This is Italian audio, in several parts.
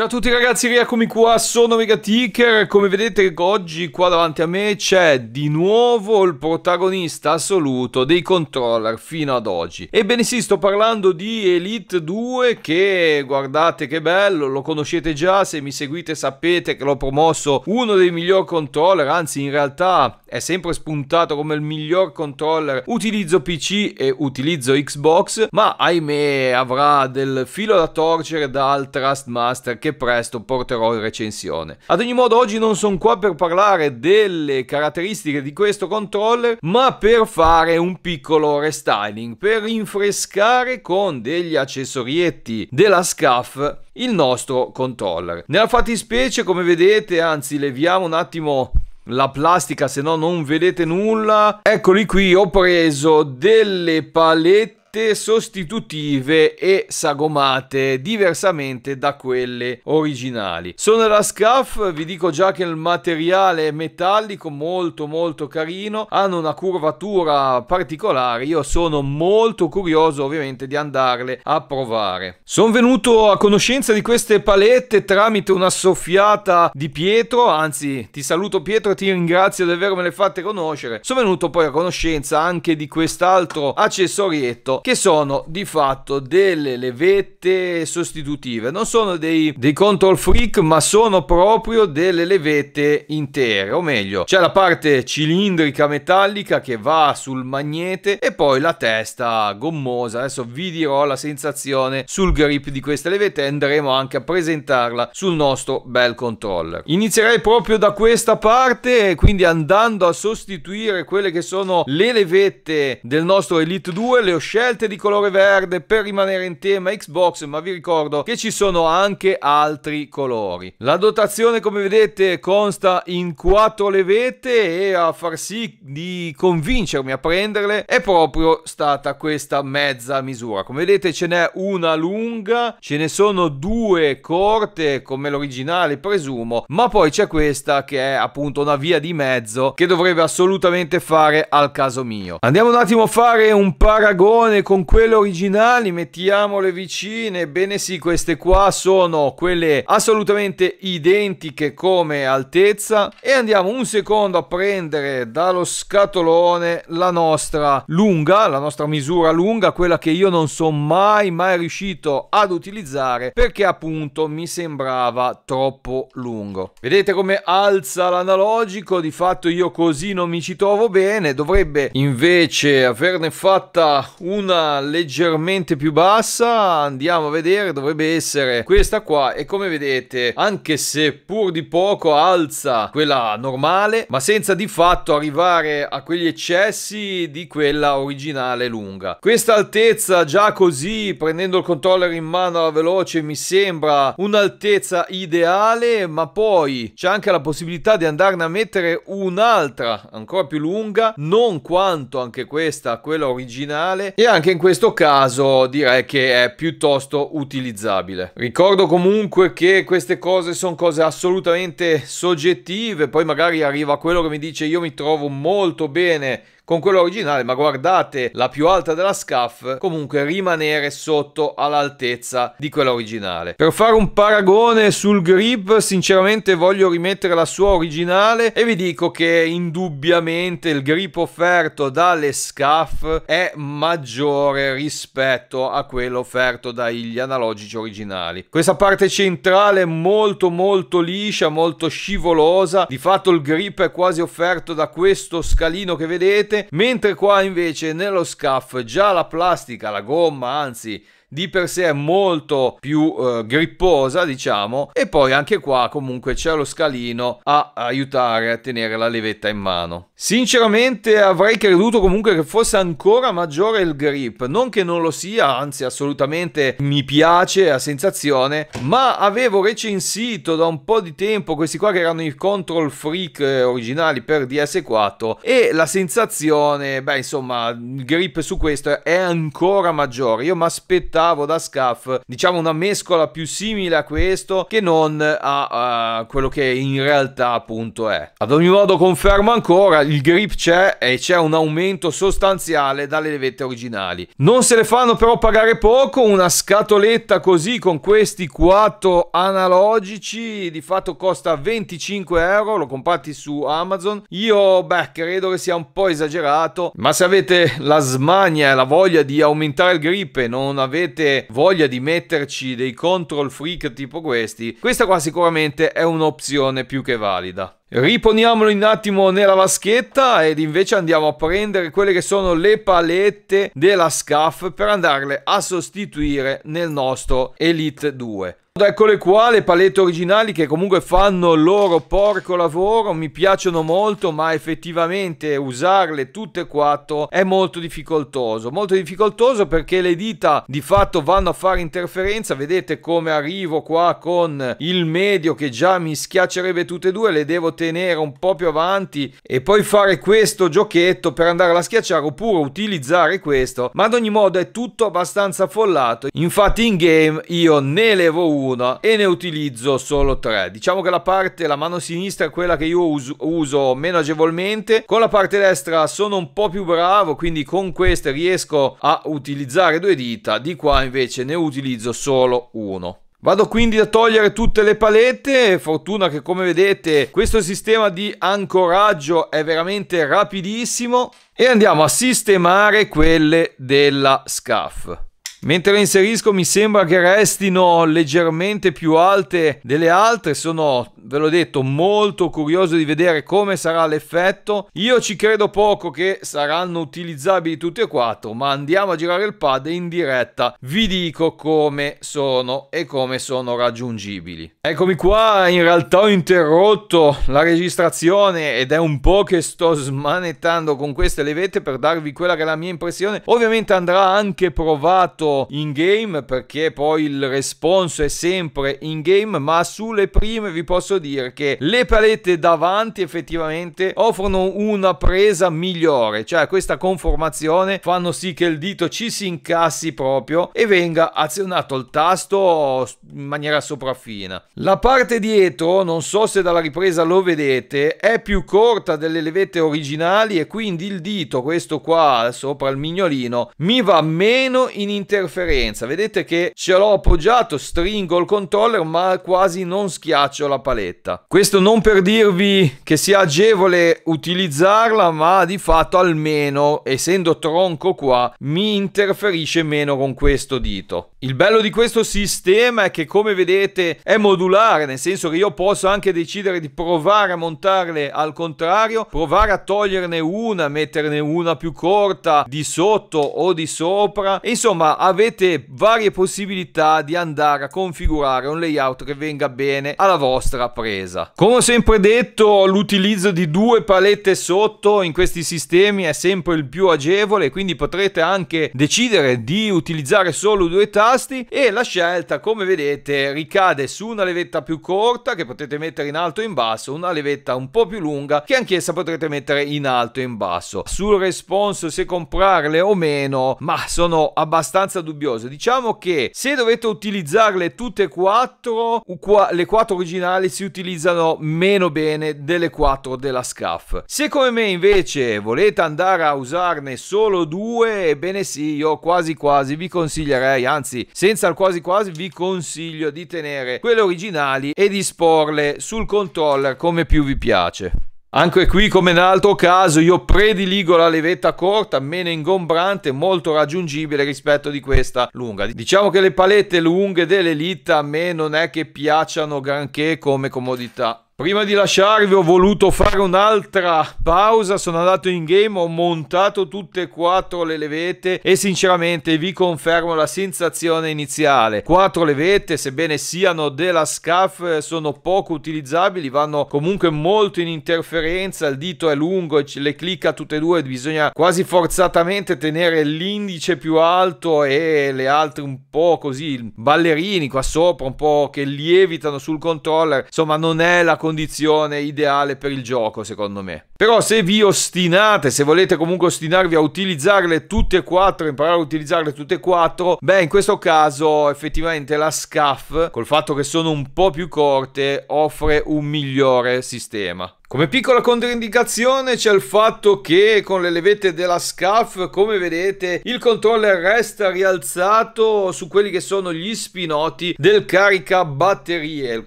Ciao a tutti ragazzi, rieccomi qua, sono Megaticker, come vedete oggi qua davanti a me c'è di nuovo il protagonista assoluto dei controller fino ad oggi. Ebbene sì, sto parlando di Elite 2 che guardate che bello, lo conoscete già, se mi seguite sapete che l'ho promosso uno dei miglior controller, anzi in realtà è sempre spuntato come il miglior controller utilizzo PC e utilizzo Xbox, ma ahimè avrà del filo da torcere dal Trustmaster che che presto porterò in recensione. Ad ogni modo oggi non sono qua per parlare delle caratteristiche di questo controller ma per fare un piccolo restyling, per rinfrescare con degli accessorietti della SCAF il nostro controller. Nella fattispecie come vedete, anzi leviamo un attimo la plastica se no non vedete nulla eccoli qui ho preso delle palette latte sostitutive e sagomate diversamente da quelle originali. Sono la SCAF, vi dico già che il materiale è metallico molto molto carino, hanno una curvatura particolare, io sono molto curioso ovviamente di andarle a provare. Sono venuto a conoscenza di queste palette tramite una soffiata di Pietro, anzi ti saluto Pietro e ti ringrazio di me le fate conoscere. Sono venuto poi a conoscenza anche di quest'altro accessorietto che sono di fatto delle levette sostitutive, non sono dei, dei control freak ma sono proprio delle levette intere, o meglio c'è la parte cilindrica metallica che va sul magnete e poi la testa gommosa, adesso vi dirò la sensazione sul grip di queste levette e andremo anche a presentarla sul nostro bel controller. Inizierei proprio da questa parte quindi andando a sostituire quelle che sono le levette del nostro Elite 2, le ho scelte scelte di colore verde per rimanere in tema Xbox, ma vi ricordo che ci sono anche altri colori. La dotazione, come vedete, consta in quattro levette e a far sì di convincermi a prenderle è proprio stata questa mezza misura. Come vedete ce n'è una lunga, ce ne sono due corte come l'originale presumo, ma poi c'è questa che è appunto una via di mezzo che dovrebbe assolutamente fare al caso mio. Andiamo un attimo a fare un paragone bene con quelle originali, mettiamole vicine. Bene sì, queste qua sono quelle assolutamente identiche come altezza. E andiamo un secondo a prendere dallo scatolone la nostra lunga, la nostra misura lunga, quella che io non sono mai mai riuscito ad utilizzare perché appunto mi sembrava troppo lungo. Vedete come alza l'analogico, di fatto io così non mi ci trovo bene, dovrebbe invece averne fatta un seconda leggermente più bassa, andiamo a vedere, dovrebbe essere questa qua e come vedete anche se pur di poco alza quella normale ma senza di fatto arrivare a quegli eccessi di quella originale lunga. Questa altezza già così prendendo il controller in mano alla veloce mi sembra un'altezza ideale ma poi c'è anche la possibilità di andarne a mettere un'altra ancora più lunga non quanto anche questa quella originale e anche anche in questo caso direi che è piuttosto utilizzabile. Ricordo comunque che queste cose sono cose assolutamente soggettive, poi magari arriva quello che mi dice io mi trovo molto bene con quella originale, ma guardate la più alta della SCAF, comunque rimanere sotto all'altezza di quella originale. Per fare un paragone sul grip, sinceramente voglio rimettere la sua originale e vi dico che indubbiamente il grip offerto dalle SCAF è maggiore rispetto a quello offerto dagli analogici originali. Questa parte centrale è molto molto liscia, molto scivolosa, di fatto il grip è quasi offerto da questo scalino che vedete mentre qua invece nello scaff già la plastica, la gomma anzi di per sé è molto più eh, gripposa, diciamo, e poi anche qua comunque c'è lo scalino a aiutare a tenere la levetta in mano. Sinceramente avrei creduto comunque che fosse ancora maggiore il grip, non che non lo sia, anzi assolutamente mi piace a sensazione, ma avevo recensito da un po' di tempo questi qua che erano i control freak eh, originali per DS4 e la sensazione, beh insomma, il grip su questo è ancora maggiore. Io mi aspettavo ottavo da SCAF, diciamo una mescola più simile a questo che non a, a quello che in realtà appunto è. Ad ogni modo confermo ancora, il grip c'è e c'è un aumento sostanziale dalle levette originali. Non se le fanno però pagare poco, una scatoletta così con questi quattro analogici di fatto costa 25 euro, lo comprati su Amazon. Io beh credo che sia un po' esagerato, ma se avete la smania e la voglia di aumentare il grip e non avete avete voglia di metterci dei control freak tipo questi, questa qua sicuramente è un'opzione più che valida. Riponiamolo un attimo nella vaschetta ed invece andiamo a prendere quelle che sono le palette della SCAF per andarle a sostituire nel nostro Elite 2. Eccole qua le palette originali che comunque fanno il loro porco lavoro, mi piacciono molto ma effettivamente usarle tutte e quattro è molto difficoltoso, molto difficoltoso perché le dita di fatto vanno a fare interferenza, vedete come arrivo qua con il medio che già mi schiaccerebbe tutte e due, le devo tenere un po' più avanti e poi fare questo giochetto per andare a schiacciare oppure utilizzare questo, ma ad ogni modo è tutto abbastanza affollato. Infatti in game io ne levo una e ne utilizzo solo tre. Diciamo che la parte, la mano sinistra è quella che io uso, uso meno agevolmente, con la parte destra sono un po' più bravo, quindi con queste riesco a utilizzare due dita, di qua invece ne utilizzo solo uno. Vado quindi a togliere tutte le palette, fortuna che come vedete questo sistema di ancoraggio è veramente rapidissimo e andiamo a sistemare quelle della SCAF. Mentre le inserisco mi sembra che restino leggermente più alte delle altre, sono ve l'ho detto, molto curioso di vedere come sarà l'effetto. Io ci credo poco che saranno utilizzabili tutti e quattro, ma andiamo a girare il pad in diretta. Vi dico come sono e come sono raggiungibili. Eccomi qua, in realtà ho interrotto la registrazione ed è un po' che sto smanettando con queste levette per darvi quella che è la mia impressione. Ovviamente andrà anche provato in game perché poi il responso è sempre in game, ma sulle prime vi posso posso dire che le palette davanti effettivamente offrono una presa migliore, cioè questa conformazione fanno sì che il dito ci si incassi proprio e venga azionato il tasto in maniera sopraffina. La parte dietro, non so se dalla ripresa lo vedete, è più corta delle levette originali e quindi il dito, questo qua sopra il mignolino, mi va meno in interferenza. Vedete che ce l'ho appoggiato, stringo il controller ma quasi non schiaccio la paletta scaletta. Questo non per dirvi che sia agevole utilizzarla, ma di fatto almeno, essendo tronco qua, mi interferisce meno con questo dito. Il bello di questo sistema è che come vedete è modulare, nel senso che io posso anche decidere di provare a montarle al contrario, provare a toglierne una, metterne una più corta di sotto o di sopra. Insomma avete varie possibilità di andare a configurare un layout che venga bene alla vostra presa. Come ho sempre detto l'utilizzo di due palette sotto in questi sistemi è sempre il più agevole, quindi potrete anche decidere di utilizzare solo due tasti tasti e la scelta come vedete ricade su una levetta più corta che potete mettere in alto e in basso, una levetta un po' più lunga che anch'essa potrete mettere in alto e in basso. Sul responso se comprarle o meno, ma sono abbastanza dubbioso. Diciamo che se dovete utilizzarle tutte e quattro, le quattro originali si utilizzano meno bene delle quattro della SCAF. Se come me invece volete andare a usarne solo due, ebbene sì, io quasi quasi vi consiglierei, anzi Anzi, senza il quasi quasi vi consiglio di tenere quelle originali e disporle sul controller come più vi piace. Anche qui, come nell'altro caso, io prediligo la levetta corta, meno ingombrante, molto raggiungibile rispetto di questa lunga. Diciamo che le palette lunghe dell'Elite a me non è che piacciono granché come comodità. Prima di lasciarvi ho voluto fare un'altra pausa, sono andato in game, ho montato tutte e quattro le levette e sinceramente vi confermo la sensazione iniziale. Quattro levette, sebbene siano della SCAF, sono poco utilizzabili, vanno comunque molto in interferenza, il dito è lungo e le clicca tutte e due, bisogna quasi forzatamente tenere l'indice più alto e le altre un po' così ballerini qua sopra, un po' che lievitano sul controller, insomma non è la condizione condizione ideale per il gioco, secondo me. Però se vi ostinate, se volete comunque ostinarvi a utilizzarle tutte e quattro, imparare a utilizzarle tutte e quattro, beh, in questo caso effettivamente la SCAF, col fatto che sono un po' più corte, offre un migliore sistema. Come piccola controindicazione c'è il fatto che con le levette della SCAF, come vedete, il controller resta rialzato su quelli che sono gli spinotti del caricabatterie. Il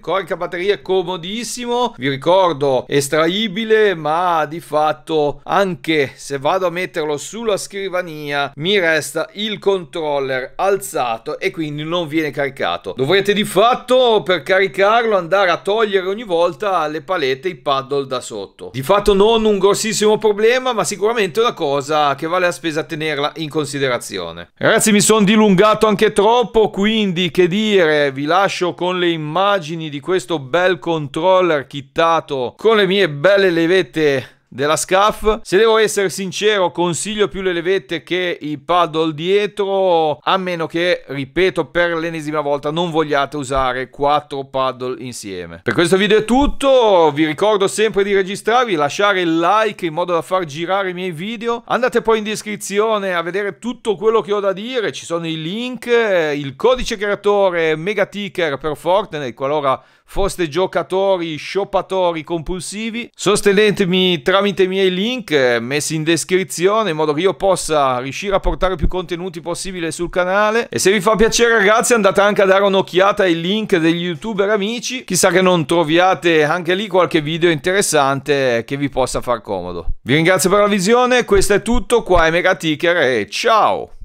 caricabatterie è comodissimo, vi ricordo, estraibile, ma di fatto anche se vado a metterlo sulla scrivania mi resta il controller alzato e quindi non viene caricato. Dovrete di fatto per caricarlo andare a togliere ogni volta le palette, i paddle da sotto. Di fatto non un grossissimo problema, ma sicuramente una cosa che vale la spesa tenerla in considerazione. Ragazzi, mi sono dilungato anche troppo, quindi che dire, vi lascio con le immagini di questo bel controller chittato con le mie belle levette della SCAF. Se devo essere sincero, consiglio più le levette che i paddle dietro, a meno che, ripeto per l'ennesima volta, non vogliate usare quattro paddle insieme. Per questo video è tutto, vi ricordo sempre di registrarvi, lasciare il like in modo da far girare i miei video. Andate poi in descrizione a vedere tutto quello che ho da dire, ci sono i link, il codice creatore, mega ticker per Fortnite, qualora foste giocatori, shoppatori compulsivi, sostenetemi tramite i miei link eh, messi in descrizione in modo che io possa riuscire a portare più contenuti possibile sul canale e se vi fa piacere ragazzi andate anche a dare un'occhiata ai link degli youtuber amici, chissà che non troviate anche lì qualche video interessante che vi possa far comodo. Vi ringrazio per la visione, questo è tutto, qua è Ticker e ciao!